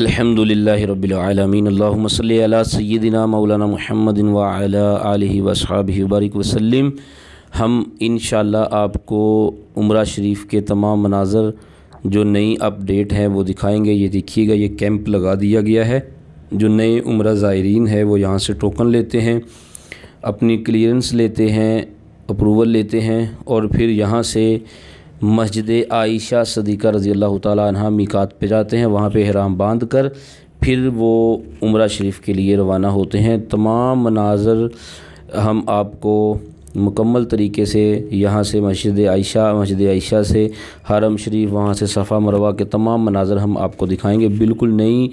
الحمد لله رب العالمين اللهم صل على मौलाना مولانا محمد وعلى اله وصحبه असहाबिहि وسلم हम इन आपको उम्र शरीफ के तमाम मनाजर जो नई अपडेट हैं वो दिखाएंगे ये देखिएगा ये कैंप लगा दिया गया है जो नए उम्र ज़ायरीन है वो यहाँ से टोकन लेते हैं अपनी क्लियरेंस लेते हैं अप्रूवल लेते हैं और फिर यहाँ से मस्जिद आयशा सदीक़ा रज़ी अल्लाह तह मिकात पे जाते हैं वहाँ पे हराम बांध कर फिर वो उम्र शरीफ़ के लिए रवाना होते हैं तमाम मनाजर हम आपको मुकम्मल तरीके से यहाँ से मस्जिद आयशा मस्जिद आयशा से हरम शरीफ वहाँ से सफ़ा मरवा के तमाम मनाजर हम आपको दिखाएँगे बिल्कुल नई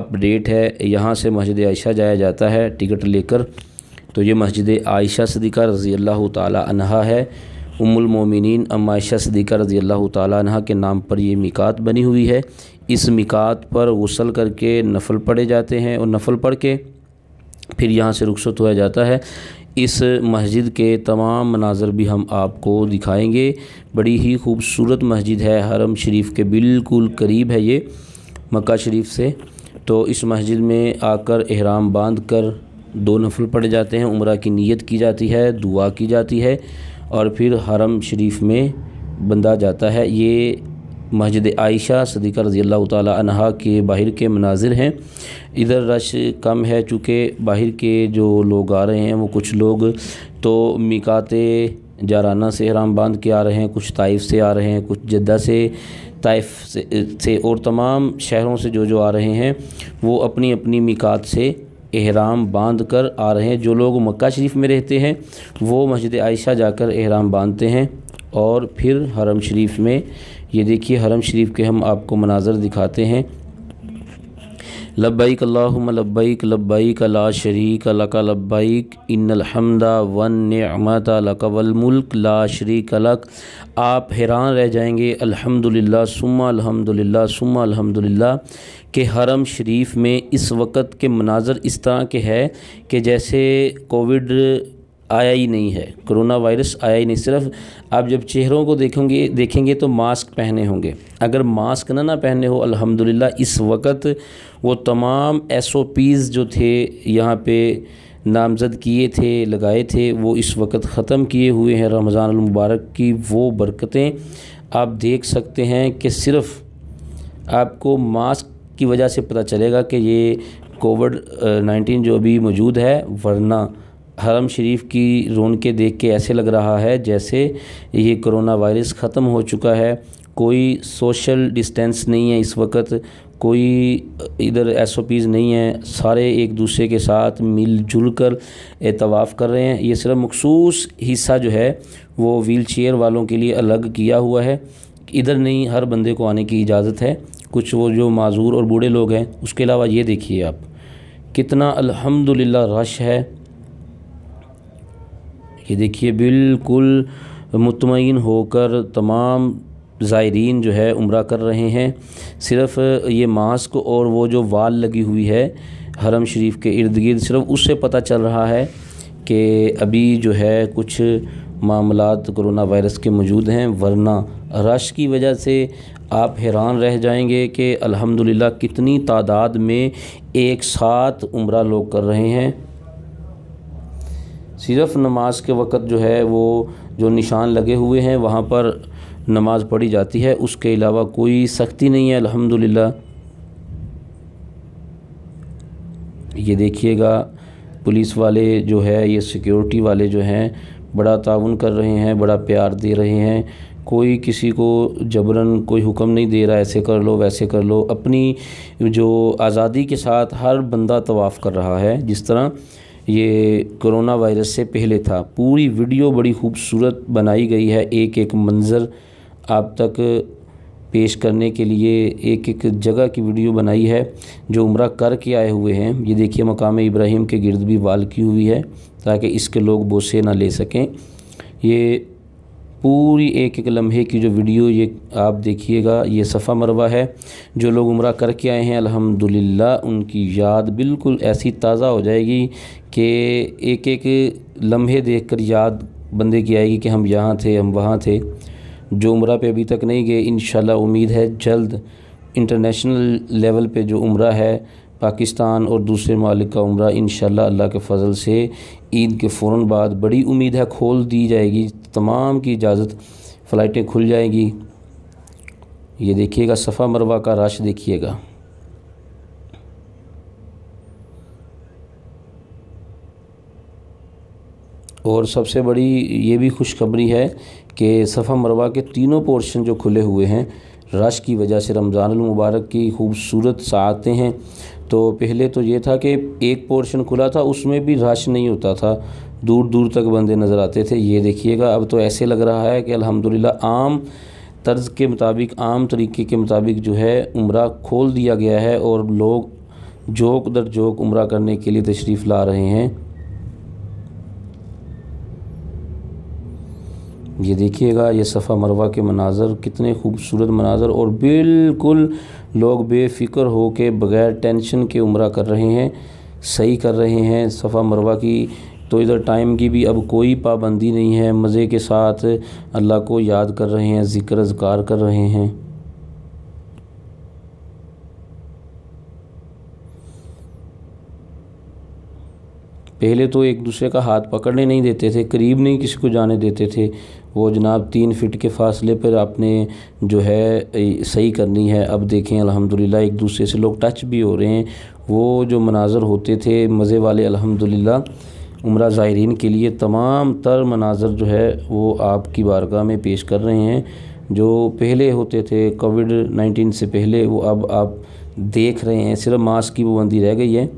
अपडेट है यहाँ से मस्जिद आयशा जाया जाता है टिकट लेकर तो ये मस्जिद आयशा सदीक़ा रज़ी अल्लाह तह है उमुलमोमिन अमायशा सदीक़ा रज़ी अल्लाह तह के नाम पर ये मिकात बनी हुई है इस मिकात पर गसल करके नफल पढ़े जाते हैं और नफल पढ़ के फिर यहाँ से रुखसत होया जाता है इस मस्जिद के तमाम मनाजर भी हम आपको दिखाएंगे बड़ी ही खूबसूरत मस्जिद है हरम शरीफ के बिल्कुल करीब है ये मक्का शरीफ से तो इस मस्जिद में आकर अहराम बांध कर दो नफल पढ़े जाते हैं उम्र की नीयत की जाती है दुआ की जाती है और फिर हरम शरीफ में बंधा जाता है ये मस्जिद आयशा सदीक़ा रज़ी अल्लाह तहा के बाहर के मनाजिर हैं इधर रश कम है चूँकि बाहर के जो लोग आ रहे हैं वो कुछ लोग तो मिकाते जाराना से हराम बांध के आ रहे हैं कुछ ताइफ से आ रहे हैं कुछ जद्दा से ताइफ से, से और तमाम शहरों से जो जो आ रहे हैं वो अपनी अपनी मिकात से एहराम बांध कर आ रहे हैं जो लोग मक्का शरीफ में रहते हैं वो मस्जिद आयशा जाकर एहराम बांधते हैं और फिर हरम शरीफ में ये देखिए हरम शरीफ के हम आपको मनाज़र दिखाते हैं लब्बैक अल्लाहुम लब्बैक लब्बैक ला शरीक लक लब्बैक इन्नल हमदा वन निअमत लक वल मुल्क ला शरीक लक आप हैरान रह जाएंगे अल्हम्दुलिल्लाह सुम्मा अल्हम्दुलिल्लाह सुम्मा अल्हम्दुलिल्लाह के हरम शरीफ में इस वक्त के मनाजर इस तरह के है कि जैसे कोविड आया ही नहीं है कोरोना वायरस आया ही नहीं सिर्फ आप जब चेहरों को देखेंगे देखेंगे तो मास्क पहने होंगे अगर मास्क ना ना पहने हो अल्हम्दुलिल्लाह इस वक्त वो तमाम एस जो थे यहाँ पे नामज़द किए थे लगाए थे वो इस वक्त ख़त्म किए हुए हैं रमज़ान मुबारक की वो बरकतें आप देख सकते हैं कि सिर्फ़ आपको मास्क की वजह से पता चलेगा कि ये कोविड नाइन्टीन जो अभी मौजूद है वरना हरम शरीफ की के देख के ऐसे लग रहा है जैसे ये कोरोना वायरस ख़त्म हो चुका है कोई सोशल डिस्टेंस नहीं है इस वक्त कोई इधर एस ओ पीज़ नहीं है सारे एक दूसरे के साथ मिलजुल कर एतवाफ़ कर रहे हैं ये सिर्फ मखसूस हिस्सा जो है वो व्हील चेयर वालों के लिए अलग किया हुआ है इधर नहीं हर बंदे को आने की इजाज़त है कुछ वो जो माजूर और बूढ़े लोग हैं उसके अलावा ये देखिए आप कितना अल्हम्दुलिल्लाह रश है ये देखिए बिल्कुल मुतमिन होकर तमाम ज़ायरीन जो है उम्र कर रहे हैं सिर्फ़ ये मास्क और वो जो वाल लगी हुई है हरम शरीफ के इर्द गिर्द सिर्फ उससे पता चल रहा है कि अभी जो है कुछ मामला कोरोना वायरस के मौजूद हैं वरना रश की वजह से आप हैरान रह जाएंगे कि अल्हम्दुलिल्लाह कितनी तादाद में एक साथ उम्र लोग कर रहे हैं सिर्फ नमाज के वक़्त जो है वो जो निशान लगे हुए हैं वहाँ पर नमाज़ पढ़ी जाती है उसके अलावा कोई सख्ती नहीं है अल्हम्दुलिल्लाह ये देखिएगा पुलिस वाले जो है ये सिक्योरिटी वाले जो हैं बड़ा ताउन कर रहे हैं बड़ा प्यार दे रहे हैं कोई किसी को जबरन कोई हुक्म नहीं दे रहा ऐसे कर लो वैसे कर लो अपनी जो आज़ादी के साथ हर बंदा तवाफ़ कर रहा है जिस तरह ये कोरोना वायरस से पहले था पूरी वीडियो बड़ी खूबसूरत बनाई गई है एक एक मंज़र आप तक पेश करने के लिए एक एक जगह की वीडियो बनाई है जो उम्र करके आए हुए हैं ये देखिए मकाम इब्राहिम के गिरद भी वाल की हुई है ताकि इसके लोग बोसे ना ले सकें ये पूरी एक एक लम्हे की जो वीडियो ये आप देखिएगा ये सफ़ा मरवा है जो लोग उम्र करके आए हैं अल्हम्दुलिल्लाह उनकी याद बिल्कुल ऐसी ताज़ा हो जाएगी कि एक एक लम्हे देखकर याद बंदे की आएगी कि हम यहाँ थे हम वहाँ थे जो उम्र पे अभी तक नहीं गए इन उम्मीद है जल्द इंटरनेशनल लेवल पर जो उम्र है पाकिस्तान और दूसरे मालिक का उम्र इन अल्लाह के फ़ज़ल से ईद के फ़ौर बाद बड़ी उम्मीद है खोल दी जाएगी तमाम की इजाज़त फ़्लाइटें खुल जाएंगी ये देखिएगा सफ़ा मरवा का राश देखिएगा और सबसे बड़ी ये भी खुशखबरी है कि सफ़ा मरवा के तीनों पोर्शन जो खुले हुए हैं रश की वजह से रमज़ानमबारक की खूबसूरत सातें हैं तो पहले तो ये था कि एक पोर्शन खुला था उसमें भी रश नहीं होता था दूर दूर तक बंदे नज़र आते थे ये देखिएगा अब तो ऐसे लग रहा है कि अल्हम्दुलिल्लाह आम तर्ज के मुताबिक आम तरीके के मुताबिक जो है उम्र खोल दिया गया है और लोग जोक दर जोक उम्र करने के लिए तशरीफ़ ला रहे हैं ये देखिएगा ये सफ़ा मरवा के मनाज़र कितने खूबसूरत मनाज़र और बिल्कुल लोग बेफिक्र हो के बग़ैर टेंशन के उम्र कर रहे हैं सही कर रहे हैं सफ़ा मरवा की तो इधर टाइम की भी अब कोई पाबंदी नहीं है मज़े के साथ अल्लाह को याद कर रहे हैं ज़िक्र अजगार कर रहे हैं पहले तो एक दूसरे का हाथ पकड़ने नहीं देते थे करीब नहीं किसी को जाने देते थे वो जनाब तीन फिट के फासले पर आपने जो है सही करनी है अब देखें अल्हम्दुलिल्लाह एक दूसरे से लोग टच भी हो रहे हैं वो जो मनाजर होते थे मज़े वाले अल्हम्दुलिल्लाह उम्र ज़ायरीन के लिए तमाम तर मनाजर जो है वो आपकी बारगाह में पेश कर रहे हैं जो पहले होते थे कोविड नाइन्टीन से पहले वो अब आप देख रहे हैं सिर्फ मास्क की पाबंदी रह गई है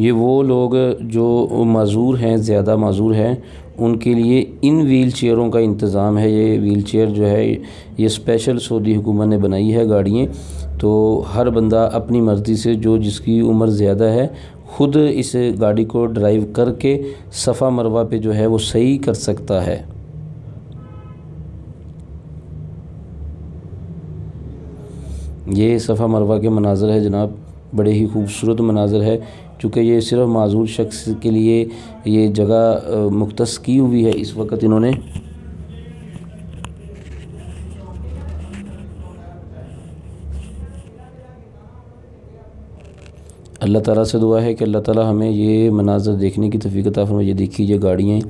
ये वो लोग जो मज़ूर हैं ज़्यादा मज़ूर हैं उनके लिए इन व्हील चेयरों का इंतज़ाम है ये व्हील चेयर जो है ये स्पेशल सऊदी हुकूमत ने बनाई है गाड़ियाँ तो हर बंदा अपनी मर्ज़ी से जो जिसकी उम्र ज़्यादा है ख़ुद इस गाड़ी को ड्राइव करके सफ़ा मरवा पे जो है वो सही कर सकता है ये सफ़ा मरवा के मनाजर है जनाब बड़े ही खूबसूरत मनाजर है चूँकि ये सिर्फ माजूर शख्स के लिए ये जगह मुख्त की हुई है इस वक्त इन्होंने अल्लाह ताला से दुआ है कि अल्लाह ताला हमें ये मनाजर देखने की तफर में ये देखिए ये गाड़ियाँ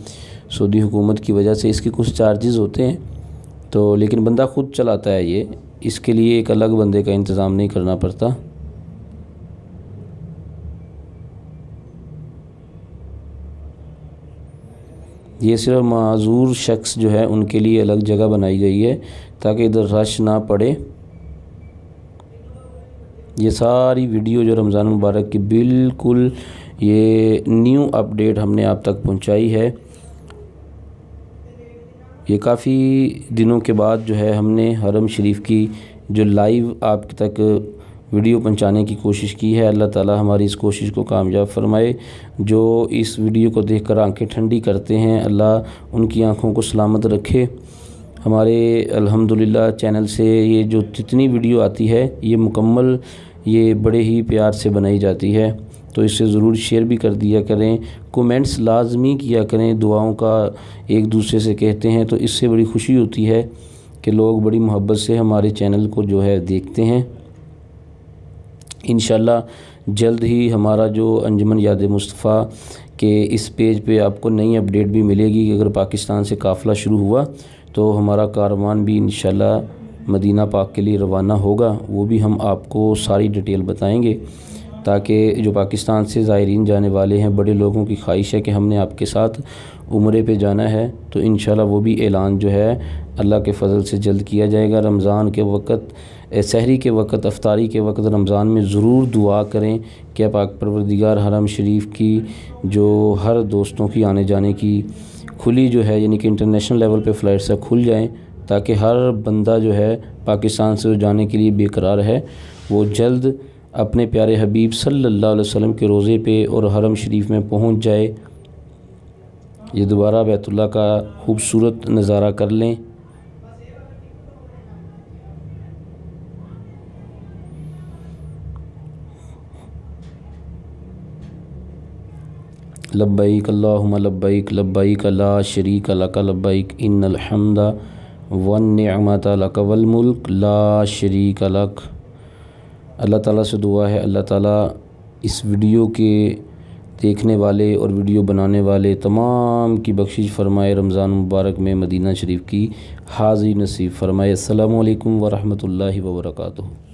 सऊदी हुकूमत की वजह से इसके कुछ चार्जेस होते हैं तो लेकिन बंदा ख़ुद चलाता है ये इसके लिए एक अलग बंदे का इंतज़ाम नहीं करना पड़ता ये सिर्फ मज़ूर शख्स जो है उनके लिए अलग जगह बनाई गई है ताकि इधर रश ना पड़े ये सारी वीडियो जो रमज़ान मुबारक की बिल्कुल ये न्यू अपडेट हमने आप तक पहुंचाई है ये काफ़ी दिनों के बाद जो है हमने हरम शरीफ की जो लाइव आप तक वीडियो पहुँचाने की कोशिश की है अल्लाह ताला हमारी इस कोशिश को कामयाब फरमाए जो इस वीडियो को देखकर आंखें ठंडी करते हैं अल्लाह उनकी आंखों को सलामत रखे हमारे अल्हम्दुलिल्लाह चैनल से ये जो जितनी वीडियो आती है ये मुकम्मल ये बड़े ही प्यार से बनाई जाती है तो इसे ज़रूर शेयर भी कर दिया करें कमेंट्स लाजमी किया करें दुआओं का एक दूसरे से कहते हैं तो इससे बड़ी खुशी होती है कि लोग बड़ी मोहब्बत से हमारे चैनल को जो है देखते हैं इन जल्द ही हमारा जो अंजमन याद मुस्तफ़ा के इस पेज पे आपको नई अपडेट भी मिलेगी कि अगर पाकिस्तान से काफ़िला शुरू हुआ तो हमारा कारवान भी इन मदीना पाक के लिए रवाना होगा वो भी हम आपको सारी डिटेल बताएंगे ताकि जो पाकिस्तान से ज़ायरीन जाने वाले हैं बड़े लोगों की ख्वाहिश है कि हमने आपके साथ उम्र पर जाना है तो इन वो भी ऐलान जो है अल्लाह के फजल से जल्द किया जाएगा रमज़ान के वक़्त शहरी के वक़्त अफ्तारी के वक़्त रमज़ान में ज़रूर दुआ करें कि पाक परवरदिगार हरम शरीफ की जो हर दोस्तों की आने जाने की खुली जो है यानी कि इंटरनेशनल लेवल पे फ़्लाइट्स खुल जाएँ ताकि हर बंदा जो है पाकिस्तान से जाने के लिए बेकरार है वो जल्द अपने प्यारे हबीब सल्लल्लाहु अलैहि वसल्लम के रोज़े पे और हरम शरीफ में पहुंच जाए ये दोबारा बैतुल्ला का खूबसूरत नज़ारा कर लें लब्बैक अल्लाहुम्मा लब्बैक लब्बैक ला शरीक लक लब्बैक इन्नल हम्दा वन निअमत लक वल मुल्क ला शरीक लक अल्लाह ताला से दुआ है अल्लाह ताला इस वीडियो के देखने वाले और वीडियो बनाने वाले तमाम की बख्शिश फरमाए रमज़ान मुबारक में मदीना शरीफ की हाजिर नसीब फरमाए अल्लाम वरहमल वर्का